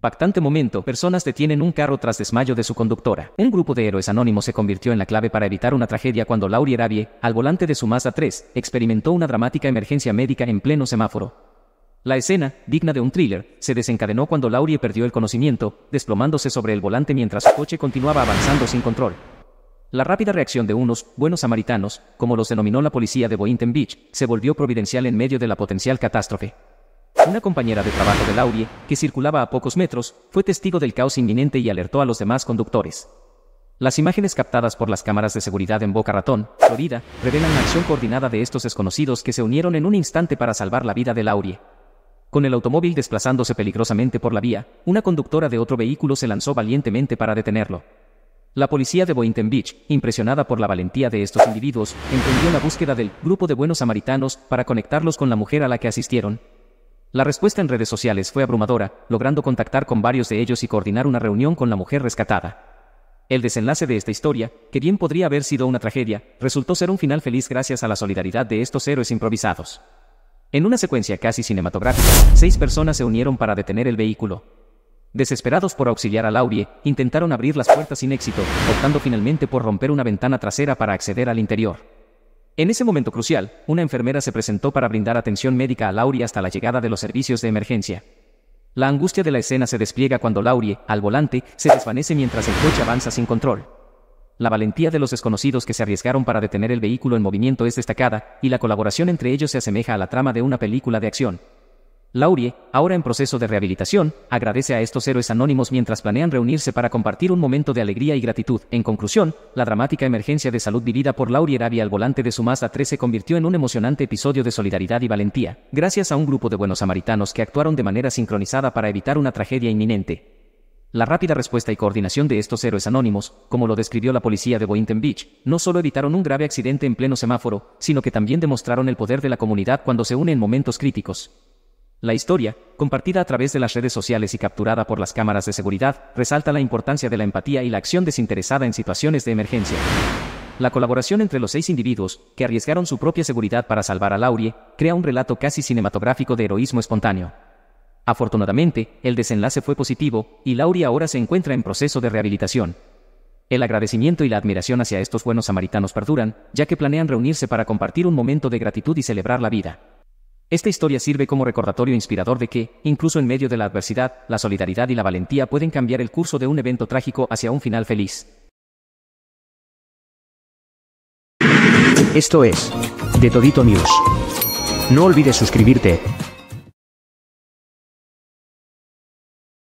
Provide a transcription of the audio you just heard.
Pactante momento, personas detienen un carro tras desmayo de su conductora. Un grupo de héroes anónimos se convirtió en la clave para evitar una tragedia cuando Laurie Rabie, al volante de su Mazda 3, experimentó una dramática emergencia médica en pleno semáforo. La escena, digna de un thriller, se desencadenó cuando Laurie perdió el conocimiento, desplomándose sobre el volante mientras su coche continuaba avanzando sin control. La rápida reacción de unos buenos samaritanos, como los denominó la policía de Boynton Beach, se volvió providencial en medio de la potencial catástrofe. Una compañera de trabajo de Laurie, que circulaba a pocos metros, fue testigo del caos inminente y alertó a los demás conductores. Las imágenes captadas por las cámaras de seguridad en Boca Ratón, Florida, revelan la acción coordinada de estos desconocidos que se unieron en un instante para salvar la vida de Laurie. Con el automóvil desplazándose peligrosamente por la vía, una conductora de otro vehículo se lanzó valientemente para detenerlo. La policía de Boynton Beach, impresionada por la valentía de estos individuos, emprendió la búsqueda del grupo de buenos samaritanos para conectarlos con la mujer a la que asistieron, la respuesta en redes sociales fue abrumadora, logrando contactar con varios de ellos y coordinar una reunión con la mujer rescatada. El desenlace de esta historia, que bien podría haber sido una tragedia, resultó ser un final feliz gracias a la solidaridad de estos héroes improvisados. En una secuencia casi cinematográfica, seis personas se unieron para detener el vehículo. Desesperados por auxiliar a Laurie, intentaron abrir las puertas sin éxito, optando finalmente por romper una ventana trasera para acceder al interior. En ese momento crucial, una enfermera se presentó para brindar atención médica a Laurie hasta la llegada de los servicios de emergencia. La angustia de la escena se despliega cuando Laurie, al volante, se desvanece mientras el coche avanza sin control. La valentía de los desconocidos que se arriesgaron para detener el vehículo en movimiento es destacada, y la colaboración entre ellos se asemeja a la trama de una película de acción. Laurie, ahora en proceso de rehabilitación, agradece a estos héroes anónimos mientras planean reunirse para compartir un momento de alegría y gratitud. En conclusión, la dramática emergencia de salud vivida por Laurie Arabia al volante de su Mazda 3 se convirtió en un emocionante episodio de solidaridad y valentía, gracias a un grupo de buenos samaritanos que actuaron de manera sincronizada para evitar una tragedia inminente. La rápida respuesta y coordinación de estos héroes anónimos, como lo describió la policía de Boynton Beach, no solo evitaron un grave accidente en pleno semáforo, sino que también demostraron el poder de la comunidad cuando se une en momentos críticos. La historia, compartida a través de las redes sociales y capturada por las cámaras de seguridad, resalta la importancia de la empatía y la acción desinteresada en situaciones de emergencia. La colaboración entre los seis individuos, que arriesgaron su propia seguridad para salvar a Laurie, crea un relato casi cinematográfico de heroísmo espontáneo. Afortunadamente, el desenlace fue positivo, y Laurie ahora se encuentra en proceso de rehabilitación. El agradecimiento y la admiración hacia estos buenos samaritanos perduran, ya que planean reunirse para compartir un momento de gratitud y celebrar la vida. Esta historia sirve como recordatorio inspirador de que, incluso en medio de la adversidad, la solidaridad y la valentía pueden cambiar el curso de un evento trágico hacia un final feliz. Esto es, de Todito News. No olvides suscribirte,